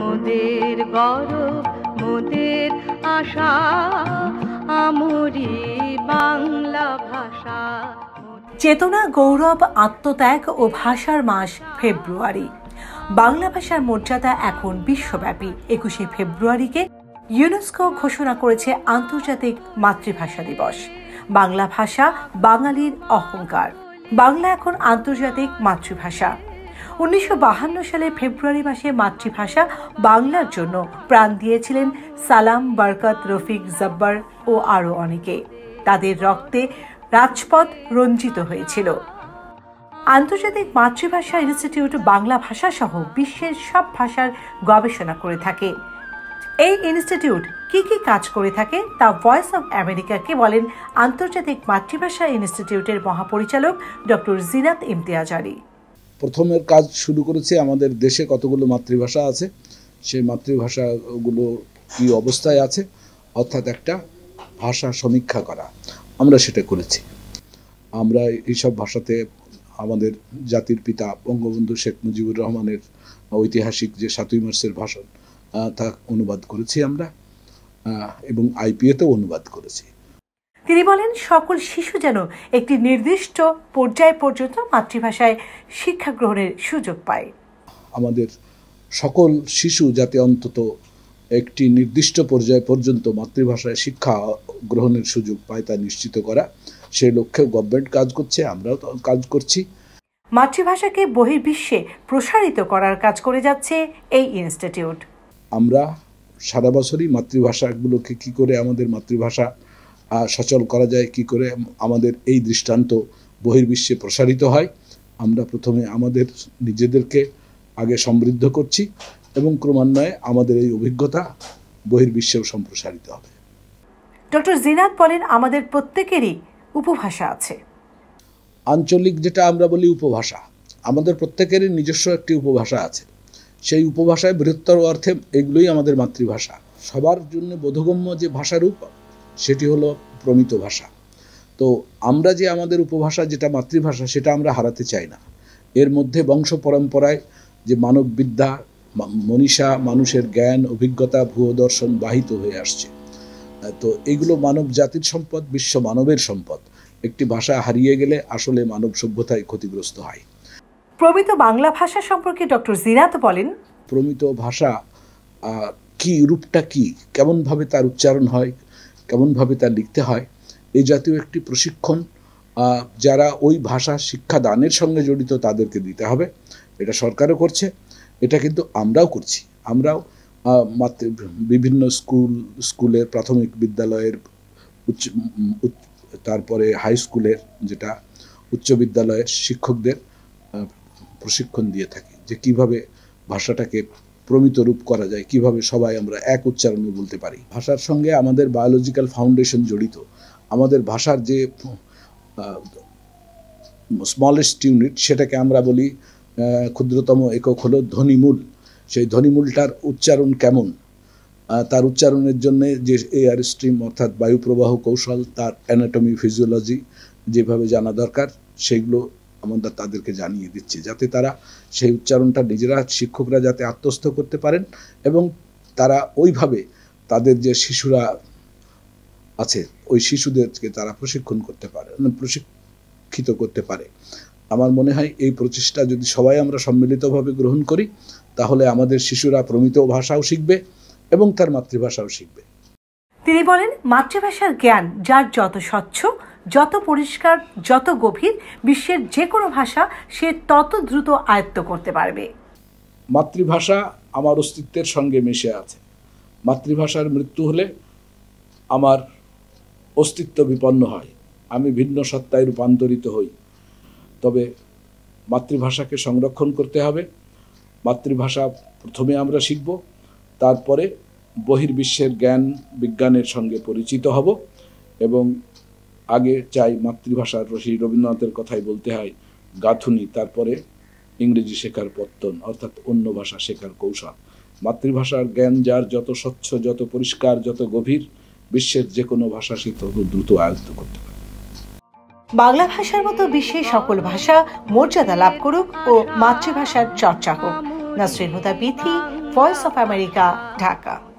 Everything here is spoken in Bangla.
মোদের গরব মোদের আশা আমরি বাংলা ভাষা চেতনা গৌরব আত্মত্যাগ ও ভাষার মাস ফেব্রুয়ারি বাংলা ভাষার মর্যাদা এখন বিশ্বব্যাপী একুশে ফেব্রুয়ারিকে ইউনেস্কো ঘোষণা করেছে আন্তর্জাতিক মাতৃভাষা দিবস বাংলা ভাষা বাঙালির অহংকার বাংলা এখন আন্তর্জাতিক মাতৃভাষা উনিশশো সালে ফেব্রুয়ারি মাসে মাতৃভাষা বাংলার জন্য প্রাণ দিয়েছিলেন সালাম বরকত রফিক জব্বার ও আরও অনেকে তাদের রক্তে রাজপথ রঞ্জিত হয়েছিল আন্তর্জাতিক মাতৃভাষা ইনস্টিটিউট বাংলা ভাষা সহ বিশ্বের সব ভাষার গবেষণা করে থাকে এই ইনস্টিটিউট কি কি কাজ করে থাকে তা ভয়েস অব আমেরিকাকে বলেন আন্তর্জাতিক মাতৃভাষা ইনস্টিটিউটের মহাপরিচালক ডক্টর জিনাত ইমতিয়াজ আলী প্রথমের কাজ শুরু করেছি আমাদের দেশে কতগুলো মাতৃভাষা আছে সেই মাতৃভাষাগুলো কি অবস্থায় আছে অর্থাৎ একটা ভাষা সমীক্ষা করা আমরা সেটা করেছি আমরা এইসব ভাষাতে আমাদের জাতির পিতা বঙ্গবন্ধু শেখ মুজিবুর রহমানের ঐতিহাসিক যে সাতই মার্চের ভাষণ তা অনুবাদ করেছি আমরা এবং আইপিএতেও অনুবাদ করেছি তিনি বলেন সকল শিশু যেন একটি নির্দিষ্ট পর্যায় পর্যন্ত মাতৃভাষায় শিক্ষা গ্রহণের সুযোগ পায় আমাদের সকল শিশু যাতে অন্তত একটি নির্দিষ্ট পর্যায় পর্যন্ত মাতৃভাষায় শিক্ষা গ্রহণের সুযোগ পায় তা নিশ্চিত করা সেই লক্ষ্যে গভর্নমেন্ট কাজ করছে আমরাও কাজ করছি মাতৃভাষাকে বহির্বিশ্বে প্রসারিত করার কাজ করে যাচ্ছে এই ইনস্টিটিউট আমরা সারা বছরই মাতৃভাষাগুলোকে কি করে আমাদের মাতৃভাষা সচল করা যায় কি করে আমাদের এই দৃষ্টান্ত বহির্বিশ্বে প্রসারিত হয় আমরা প্রথমে আমাদের নিজেদেরকে আগে সমৃদ্ধ করছি এবং ক্রমান্বয়ে আমাদের এই অভিজ্ঞতা বহির্বিশ্বেও সম্প্রসারিত হবে ডক্টর জিনাত বলেন আমাদের প্রত্যেকেরই উপভাষা আছে আঞ্চলিক যেটা আমরা বলি উপভাষা আমাদের প্রত্যেকেরই নিজস্ব একটি উপভাষা আছে সেই উপভাষায় বৃহত্তর অর্থে এগুলোই আমাদের মাতৃভাষা সবার জন্য বোধগম্য যে ভাষারূপ সেটি হলো প্রমিত ভাষা তো আমরা যে আমাদের উপভাষা যেটা মাতৃভাষা সেটা আমরা হারাতে চাই না এর মধ্যে বংশ পরম্পরায় যে মানববিদ্যা মনীষা মানুষের জ্ঞান অভিজ্ঞতা দর্শন বাহিত হয়ে আসছে তো এগুলো মানব জাতির সম্পদ বিশ্ব মানবের সম্পদ একটি ভাষা হারিয়ে গেলে আসলে মানব সভ্যতায় ক্ষতিগ্রস্ত হয় প্রমিত বাংলা ভাষা সম্পর্কে ডক্টর জিরাত বলেন প্রমিত ভাষা কি রূপটা কি কেমনভাবে তার উচ্চারণ হয় কেমনভাবে তা লিখতে হয় এই জাতীয় একটি প্রশিক্ষণ যারা ওই ভাষা শিক্ষা দানের সঙ্গে জড়িত তাদেরকে দিতে হবে এটা সরকারও করছে এটা কিন্তু আমরাও করছি আমরাও মাতৃ বিভিন্ন স্কুল স্কুলের প্রাথমিক বিদ্যালয়ের উচ্চ তারপরে হাই স্কুলের যেটা উচ্চ বিদ্যালয়ের শিক্ষকদের প্রশিক্ষণ দিয়ে থাকি যে কিভাবে ভাষাটাকে প্রমিত রূপ করা যায় কিভাবে সবাই আমরা এক উচ্চারণে বলতে পারি ভাষার সঙ্গে আমাদের বায়োলজিক্যাল ফাউন্ডেশন জড়িত আমাদের ভাষার যে স্মলেস্ট ইউনিট সেটাকে আমরা বলি ক্ষুদ্রতম একক হলো ধ্বনিমূল সেই ধ্বনিমূলটার উচ্চারণ কেমন তার উচ্চারণের জন্য যে এয়ার স্ট্রিম অর্থাৎ বায়ুপ্রবাহ কৌশল তার অ্যানাটমি ফিজিওলজি যেভাবে জানা দরকার সেগুলো আমরা তাদেরকে জানিয়ে দিচ্ছি যাতে তারা সেই উচ্চারণটা নিজেরা শিক্ষকরা যাতে আত্মস্থ করতে পারেন এবং তারা ওইভাবে তাদের যে শিশুরা আছে ওই শিশুদেরকে তারা প্রশিক্ষণ করতে পারে মানে প্রশিক্ষিত করতে পারে আমার মনে হয় এই প্রচেষ্টা যদি সবাই আমরা সম্মিলিতভাবে গ্রহণ করি তাহলে আমাদের শিশুরা প্রমিত ভাষাও শিখবে এবং তার মাতৃভাষাও শিখবে তিনি বলেন মাতৃভাষার জ্ঞান যার যত স্বচ্ছ যত পরিষ্কার যত গভীর বিশ্বের যে কোনো ভাষা সে তত দ্রুত আয়ত্ত করতে পারবে মাতৃভাষা আমার অস্তিত্বের সঙ্গে মিশে আছে মাতৃভাষার মৃত্যু হলে আমার অস্তিত্ব বিপন্ন হয় আমি ভিন্ন সত্তায় রূপান্তরিত হই তবে মাতৃভাষাকে সংরক্ষণ করতে হবে মাতৃভাষা প্রথমে আমরা শিখব তারপরে বহির্বিশ্বের জ্ঞান বিজ্ঞানের সঙ্গে পরিচিত হব এবং আগে চাই মাতৃভাষার সেই রবীন্দ্রনাথের কথাই বলতে হয় গাঁথুনি তারপরে ইংরেজি শেখার পত্তন অর্থাৎ অন্য ভাষা শেখার কৌশল মাতৃভাষার জ্ঞান যার যত স্বচ্ছ যত পরিষ্কার যত গভীর বিশ্বের যে কোনো ভাষা সে তত দ্রুত আয়ত্ত করতে পারে বাংলা ভাষার মতো বিশ্বের সকল ভাষা মর্যাদা লাভ করুক ও মাতৃভাষার চর্চা হোক Nasrin Huda Bithi voice of America Dhaka